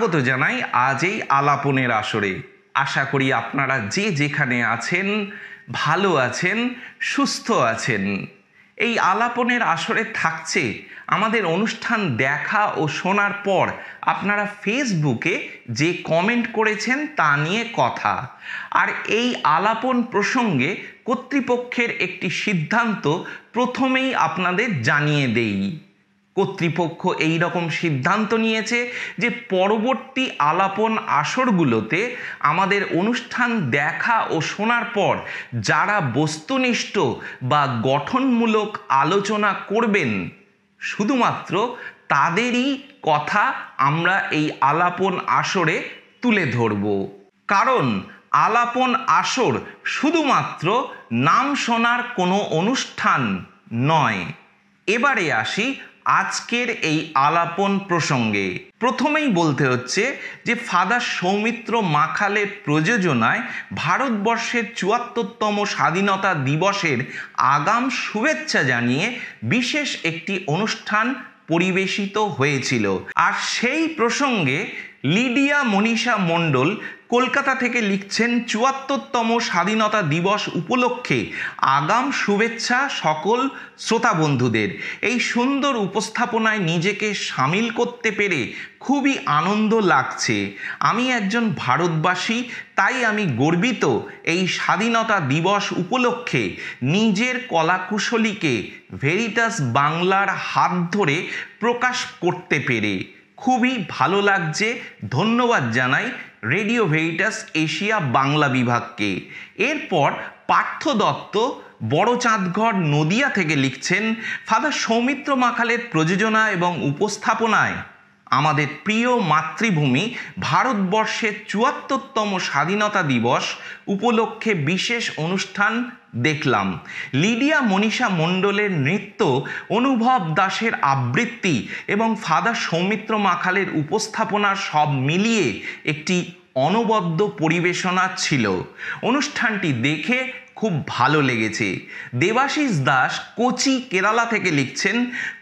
স্বাগত জানাই আজ এই আলাপনের আসরে আশা করি আপনারা যে যেখানে আছেন ভালো আছেন সুস্থ আছেন এই আলাপনের আসরে থাকছে আমাদের অনুষ্ঠান দেখা ও শোনার পর আপনারা ফেসবুকে যে কমেন্ট করেছেন তা নিয়ে কথা আর এই আলাপন প্রসঙ্গে কর্তৃপক্ষের একটি সিদ্ধান্ত প্রথমেই আপনাদের জানিয়ে দেই কর্তৃপক্ষ এই রকম সিদ্ধান্ত নিয়েছে যে পরবর্তী আলাপন আসরগুলোতে আমাদের অনুষ্ঠান দেখা ও শোনার পর যারা বস্তুনিষ্ঠ বা গঠনমূলক আলোচনা করবেন শুধুমাত্র তাদেরই কথা আমরা এই আলাপন আসরে তুলে ধরব কারণ আলাপন আসর শুধুমাত্র নাম শোনার কোনো অনুষ্ঠান নয় এবারে আসি আজকের এই আলাপন প্রসঙ্গে প্রথমেই বলতে হচ্ছে যে ফাদার সৌমিত্র মাখালের প্রযোজনায় ভারতবর্ষের চুয়াত্তরতম স্বাধীনতা দিবসের আগাম শুভেচ্ছা জানিয়ে বিশেষ একটি অনুষ্ঠান পরিবেশিত হয়েছিল আর সেই প্রসঙ্গে লিডিয়া মনীষা মণ্ডল কলকাতা থেকে লিখছেন চুয়াত্তরতম স্বাধীনতা দিবস উপলক্ষে আগাম শুভেচ্ছা সকল শ্রোতা বন্ধুদের এই সুন্দর উপস্থাপনায় নিজেকে সামিল করতে পেরে খুবই আনন্দ লাগছে আমি একজন ভারতবাসী তাই আমি গর্বিত এই স্বাধীনতা দিবস উপলক্ষে নিজের কলাকুশলীকে ভেরিটাস বাংলার হাত ধরে প্রকাশ করতে পেরে খুবই ভালো লাগছে ধন্যবাদ জানাই রেডিও ভেরিটাস এশিয়া বাংলা বিভাগকে এরপর পার্থ দত্ত বড় চাঁদঘর নদিয়া থেকে লিখছেন ফাদার সৌমিত্র মাখালের প্রযোজনা এবং উপস্থাপনায় আমাদের প্রিয় মাতৃভূমি ভারতবর্ষের চুয়াত্তরতম স্বাধীনতা দিবস উপলক্ষে বিশেষ অনুষ্ঠান দেখলাম লিডিয়া মনীষা মণ্ডলের নৃত্য অনুভব দাসের আবৃত্তি এবং ফাদার সৌমিত্র মাখালের উপস্থাপনা সব মিলিয়ে একটি অনবদ্য পরিবেশনা ছিল অনুষ্ঠানটি দেখে খুব ভালো লেগেছে দেবাশিস দাস কোচি কেরালা থেকে লিখছেন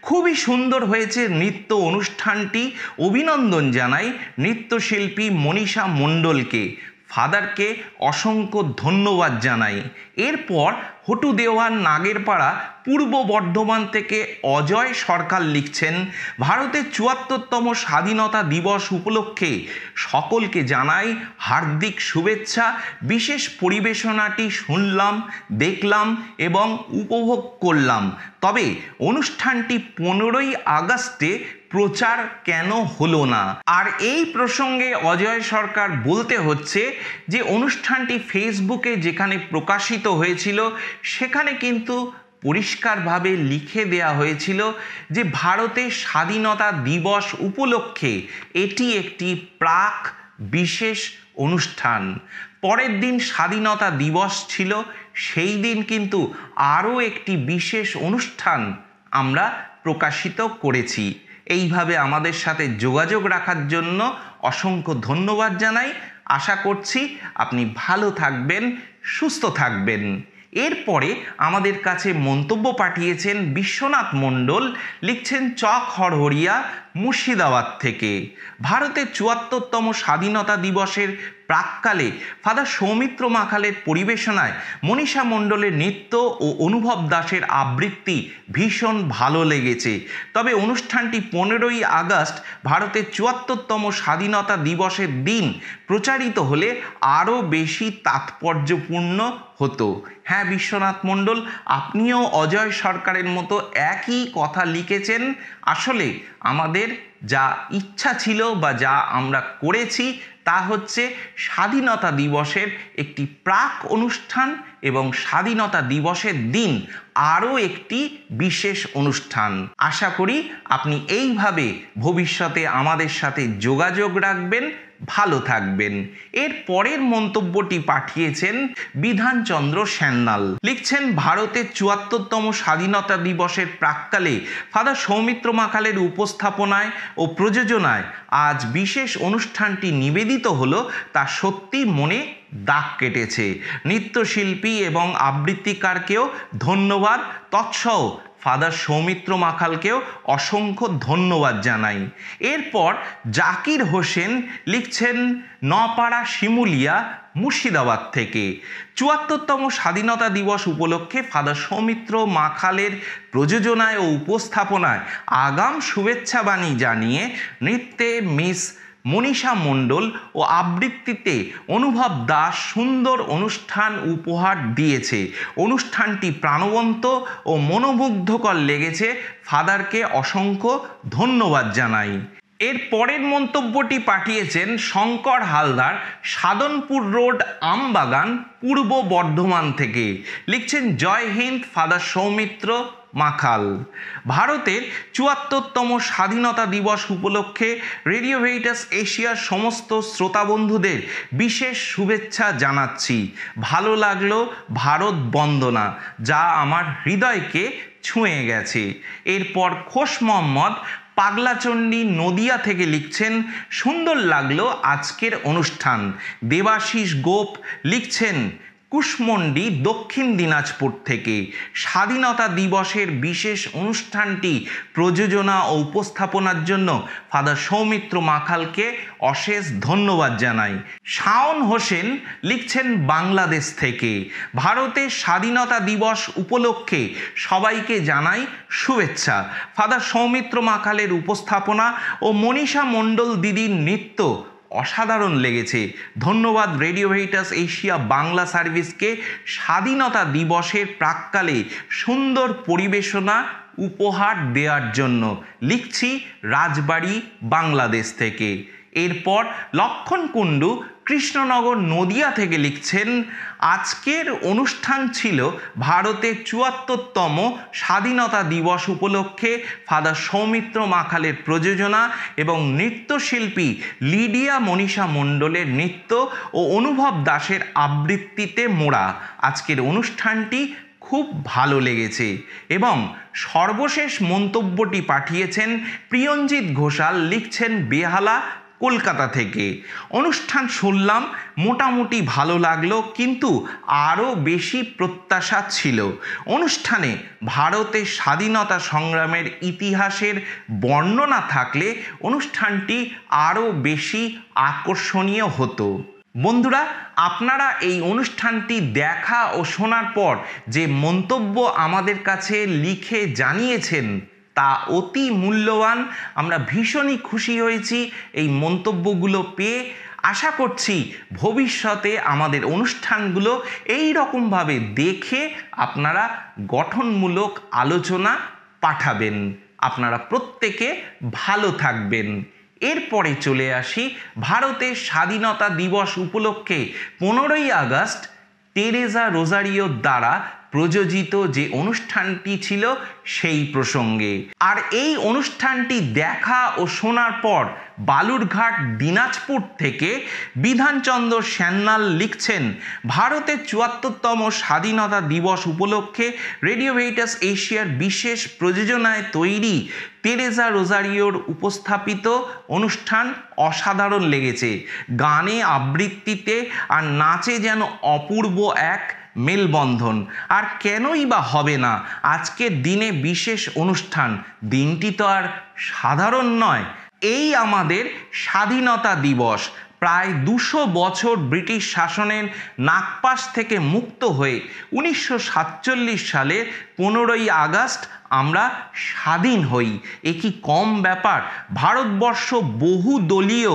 খুবই সুন্দর হয়েছে নৃত্য অনুষ্ঠানটি অভিনন্দন জানাই নৃত্যশিল্পী মনীষা মণ্ডলকে ফাদারকে অসংখ্য ধন্যবাদ জানাই এরপর হটু দেওয়ান নাগেরপাড়া পূর্ব বর্ধমান থেকে অজয় সরকার লিখছেন ভারতের চুয়াত্তরতম স্বাধীনতা দিবস উপলক্ষে সকলকে জানাই হার্দিক শুভেচ্ছা বিশেষ পরিবেশনাটি শুনলাম দেখলাম এবং উপভোগ করলাম তবে অনুষ্ঠানটি পনেরোই আগস্টে প্রচার কেন হলো না আর এই প্রসঙ্গে অজয় সরকার বলতে হচ্ছে যে অনুষ্ঠানটি ফেসবুকে যেখানে প্রকাশিত হয়েছিল সেখানে কিন্তু পরিষ্কারভাবে লিখে দেয়া হয়েছিল যে ভারতে স্বাধীনতা দিবস উপলক্ষে এটি একটি প্রাক বিশেষ অনুষ্ঠান পরের দিন স্বাধীনতা দিবস ছিল সেই দিন কিন্তু আরও একটি বিশেষ অনুষ্ঠান আমরা প্রকাশিত করেছি এইভাবে আমাদের সাথে যোগাযোগ রাখার জন্য অসংখ্য ধন্যবাদ জানাই আশা করছি আপনি ভালো থাকবেন সুস্থ থাকবেন এরপরে আমাদের কাছে মন্তব্য পাঠিয়েছেন বিশ্বনাথ মণ্ডল লিখছেন চক হরহরিয়া মুর্শিদাবাদ থেকে ভারতের চুয়াত্তরতম স্বাধীনতা দিবসের প্রাককালে ফাদার সৌমিত্র মাখালের পরিবেশনায় মনীষা মণ্ডলের নৃত্য ও অনুভব দাসের আবৃত্তি ভীষণ ভালো লেগেছে তবে অনুষ্ঠানটি পনেরোই আগস্ট ভারতের চুয়াত্তরতম স্বাধীনতা দিবসের দিন প্রচারিত হলে আরও বেশি তাৎপর্যপূর্ণ হতো হ্যাঁ বিশ্বনাথ মণ্ডল আপনিও অজয় সরকারের মতো একই কথা লিখেছেন আসলে আমাদের যা ইচ্ছা ছিল বা যা আমরা করেছি তা হচ্ছে স্বাধীনতা দিবসের একটি প্রাক অনুষ্ঠান এবং স্বাধীনতা দিবসের দিন আরও একটি বিশেষ অনুষ্ঠান আশা করি আপনি এইভাবে ভবিষ্যতে আমাদের সাথে যোগাযোগ রাখবেন ভালো থাকবেন এর পরের মন্তব্যটি পাঠিয়েছেন বিধানচন্দ্র সেন্নাল লিখছেন ভারতের চুয়াত্তরতম স্বাধীনতা দিবসের প্রাককালে ফাদার সৌমিত্র মাখালের উপস্থাপনায় ও প্রযোজনায় আজ বিশেষ অনুষ্ঠানটি নিবেদিত হল তা সত্যি মনে দাগ কেটেছে নৃত্যশিল্পী এবং আবৃত্তিকারকেও ধন্যবাদ তৎসহ ফাদার সৌমিত্র মাখালকেও অসংখ্য ধন্যবাদ জানাই এরপর জাকির হোসেন লিখছেন নপাড়া শিমুলিয়া মুর্শিদাবাদ থেকে চুয়াত্তরতম স্বাধীনতা দিবস উপলক্ষে ফাদার সৌমিত্র মাখালের প্রযোজনায় ও উপস্থাপনায় আগাম শুভেচ্ছা বাণী জানিয়ে নৃত্যে মিস মনীষা মণ্ডল ও আবৃত্তিতে অনুভব দাস সুন্দর অনুষ্ঠান উপহার দিয়েছে অনুষ্ঠানটি প্রাণবন্ত ও মনোমুগ্ধকর লেগেছে ফাদারকে অসংখ্য ধন্যবাদ জানাই এর পরের মন্তব্যটি পাঠিয়েছেন শঙ্কর হালদার সাধনপুর রোড আমবাগান পূর্ব বর্ধমান থেকে লিখছেন জয় হিন্দ ফাদার সৌমিত্র মাখাল ভারতের চুয়াত্তরতম স্বাধীনতা দিবস উপলক্ষে রেডিও ভেরিটাস এশিয়ার সমস্ত শ্রোতাবন্ধুদের বিশেষ শুভেচ্ছা জানাচ্ছি ভালো লাগলো ভারত বন্দনা যা আমার হৃদয়কে ছুঁয়ে গেছে এরপর খোশ মোহাম্মদ পাগলাচণ্ডী নদিয়া থেকে লিখছেন সুন্দর লাগলো আজকের অনুষ্ঠান দেবাশিস গোপ লিখছেন কুশমন্ডি দক্ষিণ দিনাজপুর থেকে স্বাধীনতা দিবসের বিশেষ অনুষ্ঠানটি প্রযোজনা ও উপস্থাপনার জন্য ফাদার সৌমিত্র মাখালকে অশেষ ধন্যবাদ জানাই শাওন হোসেন লিখছেন বাংলাদেশ থেকে ভারতের স্বাধীনতা দিবস উপলক্ষে সবাইকে জানাই শুভেচ্ছা ফাদার সৌমিত্র মাখালের উপস্থাপনা ও মনীষা মণ্ডল দিদির নৃত্য অসাধারণ লেগেছে ধন্যবাদ রেডিও ভেরিটাস এশিয়া বাংলা সার্ভিসকে স্বাধীনতা দিবসের প্রাককালে সুন্দর পরিবেশনা উপহার দেওয়ার জন্য লিখছি রাজবাড়ি বাংলাদেশ থেকে এরপর লক্ষণ কুণ্ডু কৃষ্ণনগর নদিয়া থেকে লিখছেন আজকের অনুষ্ঠান ছিল ভারতের চুয়াত্তরতম স্বাধীনতা দিবস উপলক্ষে ফাদার সৌমিত্র মাখালের প্রযোজনা এবং নৃত্যশিল্পী লিডিয়া মনীষা মণ্ডলের নৃত্য ও অনুভব দাসের আবৃত্তিতে মোড়া আজকের অনুষ্ঠানটি খুব ভালো লেগেছে এবং সর্বশেষ মন্তব্যটি পাঠিয়েছেন প্রিয়ঞ্জিত ঘোষাল লিখছেন বেহালা কলকাতা থেকে অনুষ্ঠান শুনলাম মোটামুটি ভালো লাগলো কিন্তু আরও বেশি প্রত্যাশা ছিল অনুষ্ঠানে ভারতের স্বাধীনতা সংগ্রামের ইতিহাসের বর্ণনা থাকলে অনুষ্ঠানটি আরও বেশি আকর্ষণীয় হতো বন্ধুরা আপনারা এই অনুষ্ঠানটি দেখা ও শোনার পর যে মন্তব্য আমাদের কাছে লিখে জানিয়েছেন তা অতি মূল্যবান আমরা ভীষণই খুশি হয়েছি এই মন্তব্যগুলো পেয়ে আশা করছি ভবিষ্যতে আমাদের অনুষ্ঠানগুলো এই রকমভাবে দেখে আপনারা গঠনমূলক আলোচনা পাঠাবেন আপনারা প্রত্যেকে ভালো থাকবেন এরপরে চলে আসি ভারতের স্বাধীনতা দিবস উপলক্ষে পনেরোই আগস্ট টেরেজা রোজারিও দ্বারা প্রযোজিত যে অনুষ্ঠানটি ছিল সেই প্রসঙ্গে আর এই অনুষ্ঠানটি দেখা ও শোনার পর বালুরঘাট দিনাজপুর থেকে বিধানচন্দ্র স্যান্নাল লিখছেন ভারতের চুয়াত্তরতম স্বাধীনতা দিবস উপলক্ষে রেডিও ভেইটাস এশিয়ার বিশেষ প্রযোজনায় তৈরি তেরেজা রোজারিওর উপস্থাপিত অনুষ্ঠান অসাধারণ লেগেছে গানে আবৃত্তিতে আর নাচে যেন অপূর্ব এক মেলবন্ধন আর কেনই বা হবে না আজকের দিনে বিশেষ অনুষ্ঠান দিনটি তো আর সাধারণ নয় এই আমাদের স্বাধীনতা দিবস প্রায় দুশো বছর ব্রিটিশ শাসনের নাগপাশ থেকে মুক্ত হয়ে উনিশশো সালে পনেরোই আগস্ট আমরা স্বাধীন হই এ কি কম ব্যাপার ভারতবর্ষ বহু দলীয়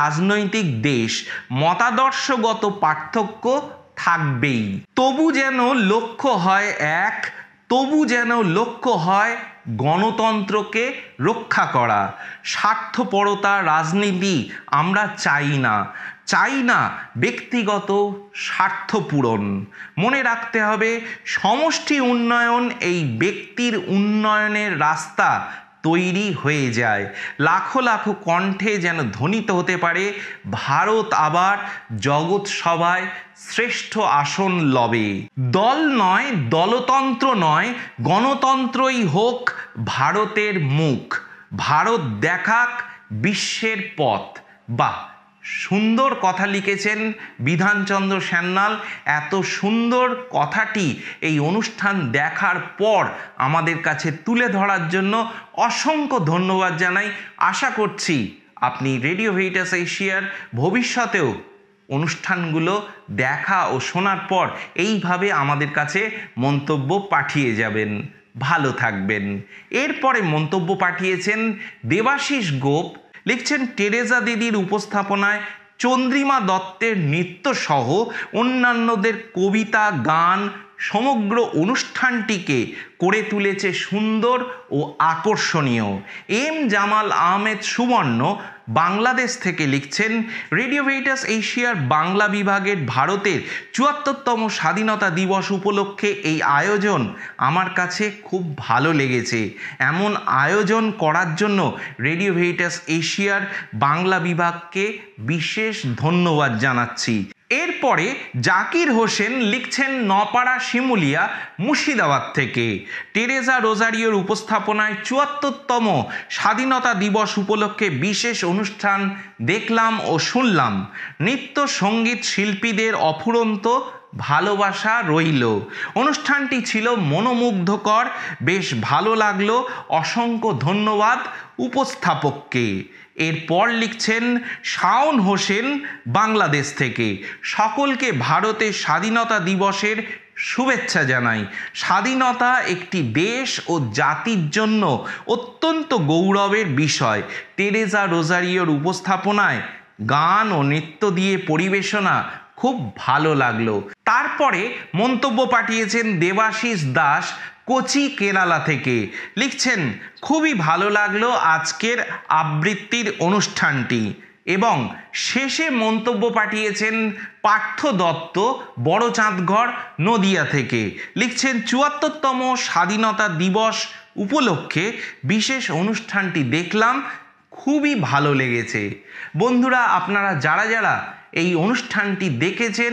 রাজনৈতিক দেশ মতাদর্শগত পার্থক্য থাকবেই তবু যেন লক্ষ্য হয় এক তবু যেন লক্ষ্য হয় গণতন্ত্রকে রক্ষা করা স্বার্থপরতা রাজনীতি আমরা চাই না চাই না ব্যক্তিগত স্বার্থ পূরণ মনে রাখতে হবে সমষ্টি উন্নয়ন এই ব্যক্তির উন্নয়নের রাস্তা তৈরি হয়ে যায় লাখো লাখো কণ্ঠে যেন ধ্বনিত হতে পারে ভারত আবার জগৎ সভায় শ্রেষ্ঠ আসন লবে দল নয় দলতন্ত্র নয় গণতন্ত্রই হোক ভারতের মুখ ভারত দেখাক বিশ্বের পথ বা সুন্দর কথা লিখেছেন বিধানচন্দ্র সান্যাল এত সুন্দর কথাটি এই অনুষ্ঠান দেখার পর আমাদের কাছে তুলে ধরার জন্য অসংখ্য ধন্যবাদ জানাই আশা করছি আপনি রেডিও ভেইটাস এশিয়ার ভবিষ্যতেও অনুষ্ঠানগুলো দেখা ও শোনার পর এইভাবে আমাদের কাছে মন্তব্য পাঠিয়ে যাবেন ভালো থাকবেন এরপরে মন্তব্য পাঠিয়েছেন দেবাশিস গোপ লিখছেন টেরেজা দিদির উপস্থাপনায় চন্দ্রিমা দত্তের নৃত্যসহ অন্যান্যদের কবিতা গান সমগ্র অনুষ্ঠানটিকে করে তুলেছে সুন্দর ও আকর্ষণীয় এম জামাল আহমেদ সুবর্ণ বাংলাদেশ থেকে লিখছেন রেডিও রেডিওভেটাস এশিয়ার বাংলা বিভাগের ভারতের চুয়াত্তরতম স্বাধীনতা দিবস উপলক্ষে এই আয়োজন আমার কাছে খুব ভালো লেগেছে এমন আয়োজন করার জন্য রেডিও রেডিওভেটাস এশিয়ার বাংলা বিভাগকে বিশেষ ধন্যবাদ জানাচ্ছি এরপরে জাকির হোসেন লিখছেন নপাড়া শিমুলিয়া মুর্শিদাবাদ থেকে টেরেজা রোজারিওর উপস্থাপনায় চুয়াত্তরতম স্বাধীনতা দিবস উপলক্ষে বিশেষ অনুষ্ঠান দেখলাম ও শুনলাম নৃত্য সঙ্গীত শিল্পীদের অফুরন্ত ভালোবাসা রইল অনুষ্ঠানটি ছিল মনোমুগ্ধকর বেশ ভালো লাগলো অসংখ্য ধন্যবাদ উপস্থাপককে এরপর লিখছেন শাওন হোসেন বাংলাদেশ থেকে সকলকে ভারতের স্বাধীনতা দিবসের শুভেচ্ছা জানাই স্বাধীনতা একটি দেশ ও জাতির জন্য অত্যন্ত গৌরবের বিষয় তেরেজা রোজারিওর উপস্থাপনায় গান ও নৃত্য দিয়ে পরিবেশনা খুব ভালো লাগলো তারপরে মন্তব্য পাঠিয়েছেন দেবাশিস দাস কোচি কেরালা থেকে লিখছেন খুবই ভালো লাগলো আজকের আবৃত্তির অনুষ্ঠানটি এবং শেষে মন্তব্য পাঠিয়েছেন পার্থ দত্ত বড় চাঁদঘর নদিয়া থেকে লিখছেন চুয়াত্তরতম স্বাধীনতা দিবস উপলক্ষে বিশেষ অনুষ্ঠানটি দেখলাম খুবই ভালো লেগেছে বন্ধুরা আপনারা যারা যারা এই অনুষ্ঠানটি দেখেছেন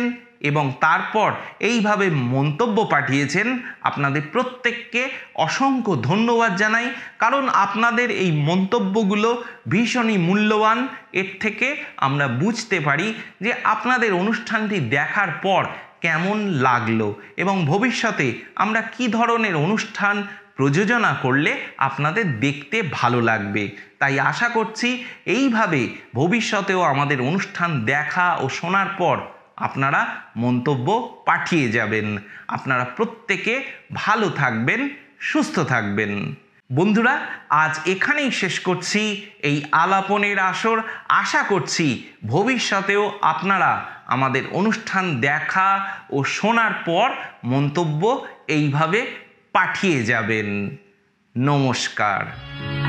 এবং তারপর এইভাবে মন্তব্য পাঠিয়েছেন আপনাদের প্রত্যেককে অসংখ্য ধন্যবাদ জানাই কারণ আপনাদের এই মন্তব্যগুলো ভীষণই মূল্যবান এর থেকে আমরা বুঝতে পারি যে আপনাদের অনুষ্ঠানটি দেখার পর কেমন লাগলো এবং ভবিষ্যতে আমরা কি ধরনের অনুষ্ঠান প্রযোজনা করলে আপনাদের দেখতে ভালো লাগবে তাই আশা করছি এইভাবে ভবিষ্যতেও আমাদের অনুষ্ঠান দেখা ও শোনার পর আপনারা মন্তব্য পাঠিয়ে যাবেন আপনারা প্রত্যেকে ভালো থাকবেন সুস্থ থাকবেন বন্ধুরা আজ এখানেই শেষ করছি এই আলাপনের আসর আশা করছি ভবিষ্যতেও আপনারা আমাদের অনুষ্ঠান দেখা ও শোনার পর মন্তব্য এইভাবে পাঠিয়ে যাবেন নমস্কার